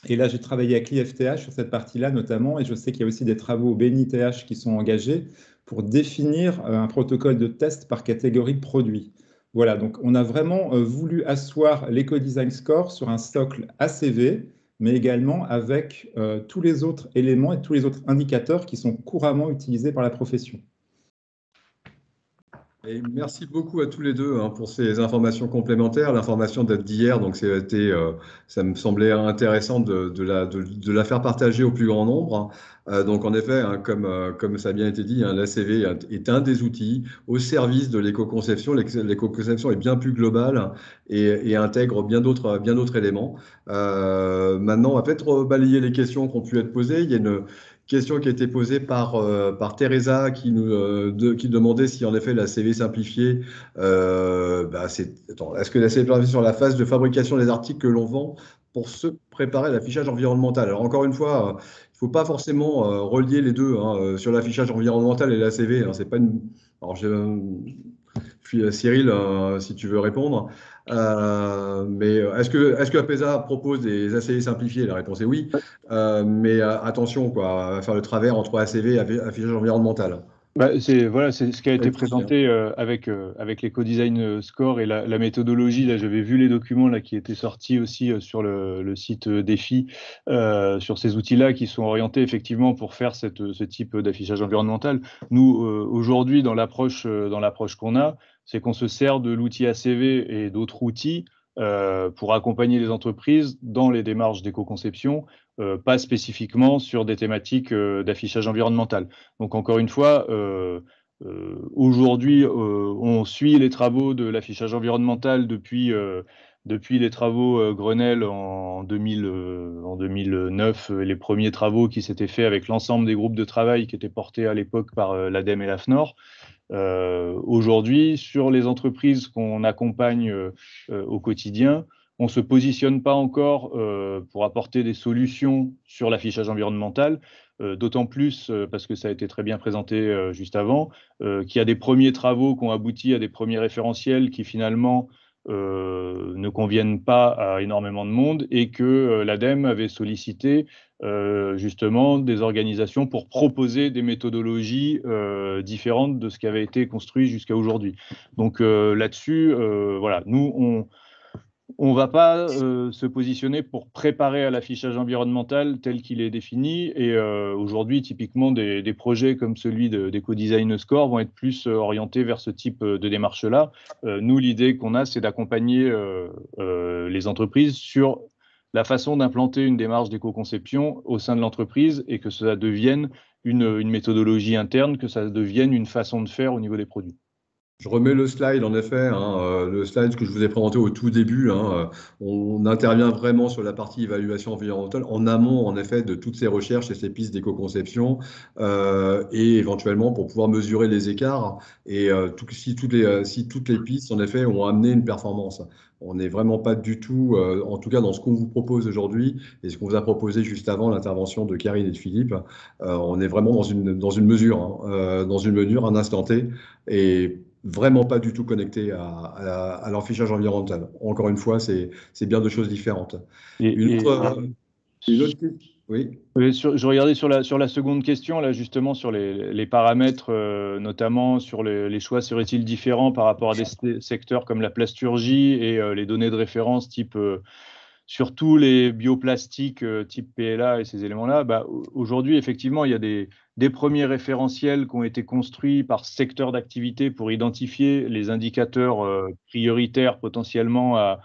[SPEAKER 4] Et là, j'ai travaillé avec l'IFTH sur cette partie-là notamment, et je sais qu'il y a aussi des travaux au BNITH qui sont engagés pour définir un protocole de test par catégorie de produits. Voilà, donc on a vraiment voulu asseoir l'EcoDesign score sur un socle ACV mais également avec euh, tous les autres éléments et tous les autres indicateurs qui sont couramment utilisés par la profession
[SPEAKER 1] merci beaucoup à tous les deux hein, pour ces informations complémentaires. L'information date d'hier, donc ça euh, me semblait intéressant de, la, de, la, faire partager au plus grand nombre. Hein. Euh, donc en effet, hein, comme, euh, comme, ça a bien été dit, hein, l'ACV est un des outils au service de l'éco-conception. L'éco-conception est bien plus globale et, intègre bien d'autres, bien d'autres éléments. maintenant, on va peut-être balayer les questions qui ont pu être posées. Il y a une, question qui a été posée par, euh, par Teresa qui, nous, euh, qui demandait si en effet la CV euh, bah, simplifiée, est, ce que la CV simplifiée sur la phase de fabrication des articles que l'on vend pour se préparer à l'affichage environnemental Alors encore une fois, il ne faut pas forcément relier les deux hein, sur l'affichage environnemental et la CV. Hein. c'est pas une... Alors, Cyril, si tu veux répondre. Euh, mais euh, est-ce que, est que propose des ACV simplifiés La réponse est oui. Euh, mais attention, quoi, à faire le travers entre ACV et affichage environnemental. Bah, c'est voilà, c'est ce qui a été présenté avec avec
[SPEAKER 2] design score et la, méthodologie. Là, j'avais vu les documents là qui étaient sortis aussi sur le, site Défi sur ces outils-là qui sont orientés effectivement pour faire ce type d'affichage environnemental. Nous aujourd'hui, dans l'approche dans l'approche qu'on a, c'est qu'on se sert de l'outil ACV et d'autres outils euh, pour accompagner les entreprises dans les démarches d'éco-conception, euh, pas spécifiquement sur des thématiques euh, d'affichage environnemental. Donc encore une fois, aujourd'hui, on suit les travaux de l'affichage environnemental depuis, les travaux Grenelle en, 2009 les premiers travaux qui s'étaient faits avec l'ensemble des groupes de travail qui étaient portés à l'époque par l'ADEME et l'AFNOR. Euh, aujourd'hui, sur les entreprises qu'on accompagne euh, euh, au quotidien, on ne se positionne pas encore pour apporter des solutions sur l'affichage environnemental, d'autant plus, parce que ça a été très bien présenté juste avant, qu'il y a des premiers travaux qui ont abouti à des premiers référentiels qui finalement ne conviennent pas à énormément de monde et que l'ADEME avait sollicité euh, justement des organisations pour proposer des méthodologies euh, différentes de ce qui avait été construit jusqu'à aujourd'hui. Donc euh, là-dessus, voilà, nous, on on ne va pas se positionner pour préparer à l'affichage environnemental tel qu'il est défini. Et aujourd'hui, typiquement, des, projets comme celui d'EcoDesign Score vont être plus orientés vers ce type de démarche-là. nous, l'idée qu'on a, c'est d'accompagner les entreprises sur la façon d'implanter une démarche d'éco-conception au sein de l'entreprise et que cela devienne une,
[SPEAKER 1] une méthodologie interne, que ça devienne une façon de faire au niveau des produits. Je remets le slide, en effet, hein, euh, le slide que je vous ai présenté au tout début. Hein, euh, on intervient vraiment sur la partie évaluation environnementale en amont, en effet, de toutes ces recherches et ces pistes d'éco-conception euh, et éventuellement pour pouvoir mesurer les écarts et euh, tout, si, toutes les, si toutes les pistes, en effet, ont amené une performance. On n'est vraiment pas du tout, en tout cas dans ce qu'on vous propose aujourd'hui et ce qu'on vous a proposé juste avant l'intervention de Karine et de Philippe, on est vraiment dans une, dans une mesure, hein, dans une mesure, un instant T. Et vraiment pas du tout connecté à, à, environnemental. Encore une fois, c'est bien deux choses différentes. Ah. une, autre, oui. Euh, je regardais sur la, seconde question, là
[SPEAKER 2] justement sur les, paramètres, euh, notamment sur les, choix seraient-ils différents par rapport à des secteurs comme la plasturgie et euh, les données de référence type surtout les bioplastiques type PLA et ces éléments-là. Bah, aujourd'hui, effectivement, il y a des, des premiers référentiels qui ont été construits par secteur d'activité pour identifier les indicateurs euh, prioritaires potentiellement à,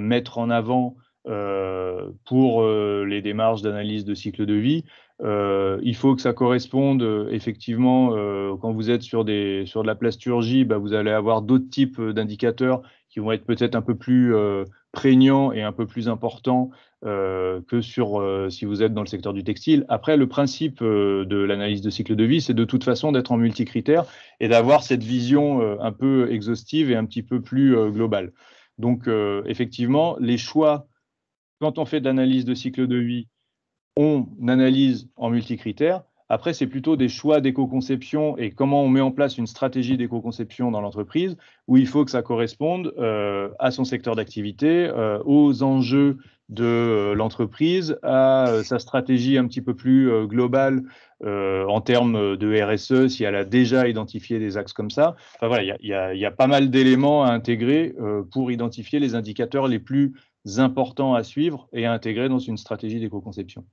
[SPEAKER 2] mettre en avant euh, pour euh, les démarches d'analyse de cycle de vie. il faut que ça corresponde effectivement quand vous êtes sur, des, sur de la plasturgie, bah, vous allez avoir d'autres types d'indicateurs qui vont être peut-être un peu plus prégnants et un peu plus importants euh, que sur euh, si vous êtes dans le secteur du textile. Après, le principe euh, de l'analyse de cycle de vie, c'est de toute façon d'être en multicritère et d'avoir cette vision un peu exhaustive et un petit peu plus globale. Donc, effectivement, les choix, quand on fait de l'analyse de cycle de vie, on analyse en multicritère. Après, c'est plutôt des choix d'éco-conception et comment on met en place une stratégie d'éco-conception dans l'entreprise où il faut que ça corresponde à son secteur d'activité, aux enjeux de euh, l'entreprise à euh, sa stratégie un petit peu plus euh, globale en termes de RSE, si elle a déjà identifié des axes comme ça. Enfin voilà, il y, a, pas mal d'éléments à intégrer pour identifier les indicateurs les plus importants à suivre et à intégrer dans une stratégie d'éco-conception.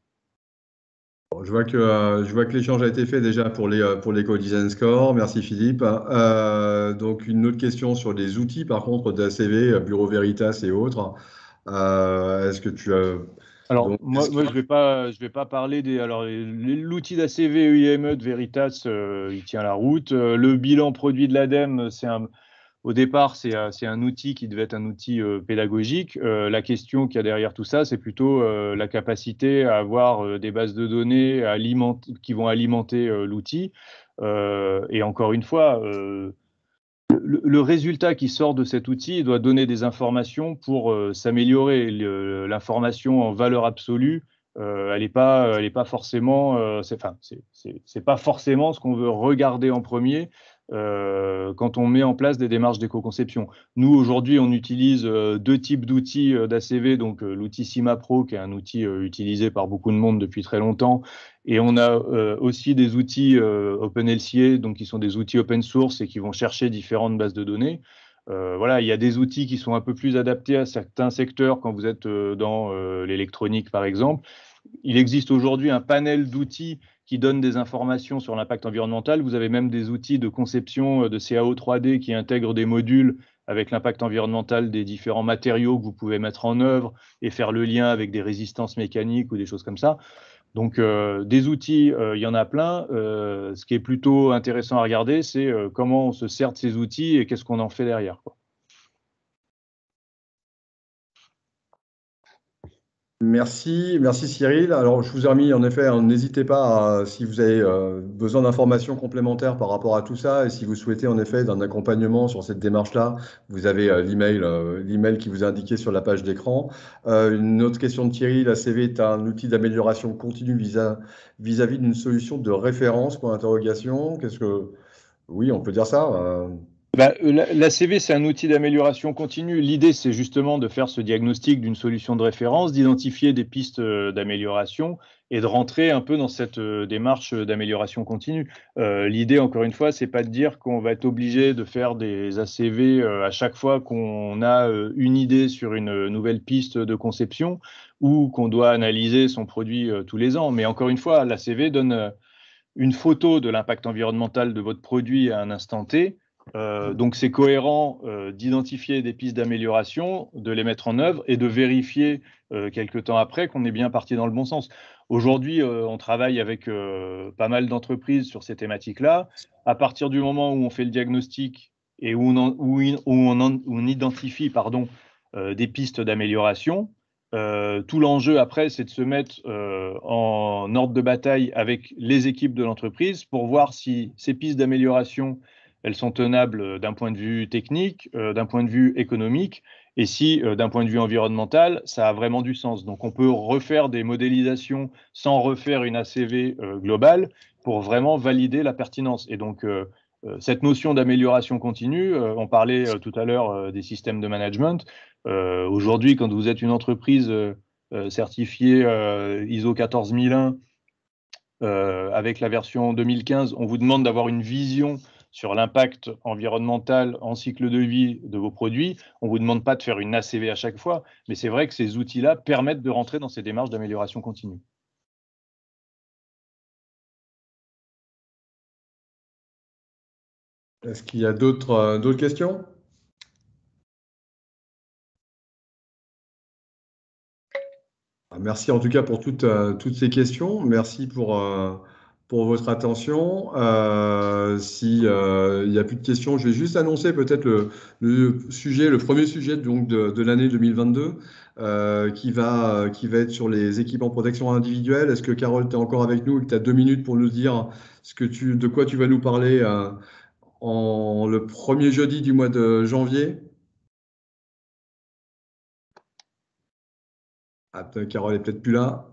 [SPEAKER 1] je vois que, l'échange a été fait déjà pour les pour l'éco-design score. Merci Philippe. donc une autre question sur les outils par contre d'ACV, Bureau Veritas et autres. Euh, est-ce que tu as. Alors, moi, je ne vais, pas,
[SPEAKER 2] je vais pas parler des. Alors, l'outil d'ACV EIME de Veritas, euh, il tient la route. Euh, le bilan produit de l'ADEME, c'est un. Au départ, c'est un outil qui devait être un outil pédagogique. la question qu'il y a derrière tout ça, c'est plutôt la capacité à avoir des bases de données qui vont alimenter l'outil. et encore une fois, le, résultat qui sort de cet outil doit donner des informations pour euh, s'améliorer. L'information en valeur absolue, euh, elle n'est pas, elle pas forcément, euh, c'est, c'est, pas forcément ce qu'on veut regarder en premier. Euh, quand on met en place des démarches d'éco-conception. Nous, aujourd'hui, on utilise euh, deux types d'outils euh, d'ACV, donc l'outil Simapro qui est un outil utilisé par beaucoup de monde depuis très longtemps, et on a aussi des outils OpenLCA, donc qui sont des outils open source et qui vont chercher différentes bases de données. voilà, il y a des outils qui sont un peu plus adaptés à certains secteurs quand vous êtes dans l'électronique, par exemple. Il existe aujourd'hui un panel d'outils qui donnent des informations sur l'impact environnemental. Vous avez même des outils de conception euh, de CAO 3D qui intègrent des modules avec l'impact environnemental des différents matériaux que vous pouvez mettre en œuvre et faire le lien avec des résistances mécaniques ou des choses comme ça. Donc euh, des outils, euh, il y en a plein. ce qui est plutôt intéressant à regarder, c'est comment on se sert de ces outils et qu'est-ce qu'on en fait derrière.
[SPEAKER 1] Merci, merci Cyril. Alors, je vous ai remis, en effet, hein, n'hésitez pas, si vous avez euh, besoin d'informations complémentaires par rapport à tout ça, et si vous souhaitez, en effet, d'un accompagnement sur cette démarche-là, vous avez euh, euh, l'email qui vous est indiqué sur la page d'écran. une autre question de Thierry, la CV est un outil d'amélioration continue vis-à-vis d'une solution de référence, pour l'interrogation. Qu'est-ce que... Oui, on peut dire ça. Bah, euh, la, CV, c'est
[SPEAKER 2] un outil d'amélioration continue. L'idée, c'est justement de faire ce diagnostic d'une solution de référence, d'identifier des pistes euh, d'amélioration et de rentrer un peu dans cette euh, démarche d'amélioration continue. L'idée, encore une fois, c'est pas de dire qu'on va être obligé de faire des ACV à chaque fois qu'on a une idée sur une nouvelle piste de conception ou qu'on doit analyser son produit tous les ans. Mais encore une fois, l'ACV donne une photo de l'impact environnemental de votre produit à un instant T euh, donc c'est cohérent euh, d'identifier des pistes d'amélioration, de les mettre en œuvre et de vérifier euh, quelque quelques temps après qu'on est bien parti dans le bon sens. Aujourd'hui, on travaille avec pas mal d'entreprises sur ces thématiques-là. À partir du moment où on fait le diagnostic et où on, où on identifie pardon, des pistes d'amélioration, tout l'enjeu après, c'est de se mettre en ordre de bataille avec les équipes de l'entreprise pour voir si ces pistes d'amélioration elles sont tenables euh, d'un point de vue technique, euh, d'un point de vue économique, et si euh, d'un point de vue environnemental, ça a vraiment du sens. Donc on peut refaire des modélisations sans refaire une ACV globale pour vraiment valider la pertinence. Et donc cette notion d'amélioration continue, on parlait tout à l'heure des systèmes de management. Aujourd'hui, quand vous êtes une entreprise certifiée ISO 14001, avec la version 2015, on vous demande d'avoir une vision sur l'impact environnemental en cycle de vie de vos produits. On ne vous demande pas de faire une ACV à chaque fois, mais c'est vrai que ces outils-là permettent de rentrer dans ces démarches d'amélioration continue. Est-ce qu'il y a d'autres euh, questions
[SPEAKER 1] ah, Merci en tout cas pour toutes, euh, toutes ces questions. Merci pour euh, pour votre attention. Euh, S'il euh, n'y a plus de questions, je vais juste annoncer peut-être le, sujet, le premier sujet donc de, l'année 2022, euh, qui, va, qui va être sur les équipes en protection individuelle. Est-ce que Carole, tu es encore avec nous et que tu as deux minutes pour nous dire ce que tu, de quoi tu vas nous parler en le premier jeudi du mois de janvier ah, Carole n'est peut-être plus là.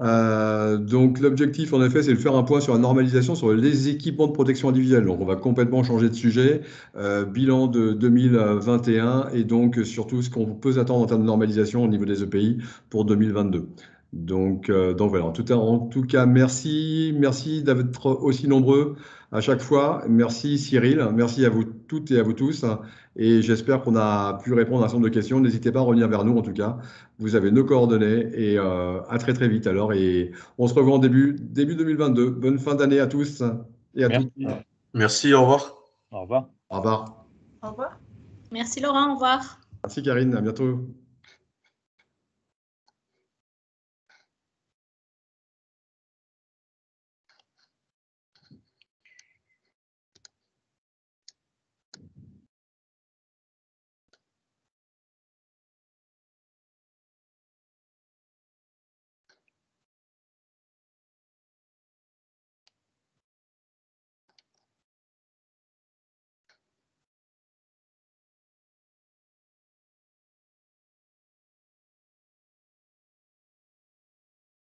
[SPEAKER 1] Euh, donc l'objectif en effet c'est de faire un point sur la normalisation sur les équipements de protection individuelle. Donc on va complètement changer de sujet, euh, bilan de 2021 et donc surtout ce qu'on peut attendre en termes de normalisation au niveau des EPI pour 2022. Donc, euh, donc voilà, en tout, en tout cas merci, merci d'être aussi nombreux à chaque fois. Merci Cyril, merci à vous toutes et à vous tous. Et j'espère qu'on a pu répondre à un certain nombre de questions. N'hésitez pas à revenir vers nous, en tout cas. Vous avez nos coordonnées et euh, à très très vite alors. Et on se revoit en début, début 2022. Bonne fin d'année à tous et à toutes. Merci, au revoir. Au revoir. Au revoir.
[SPEAKER 3] Au revoir. Merci Laurent, au revoir.
[SPEAKER 1] Merci Karine, à bientôt.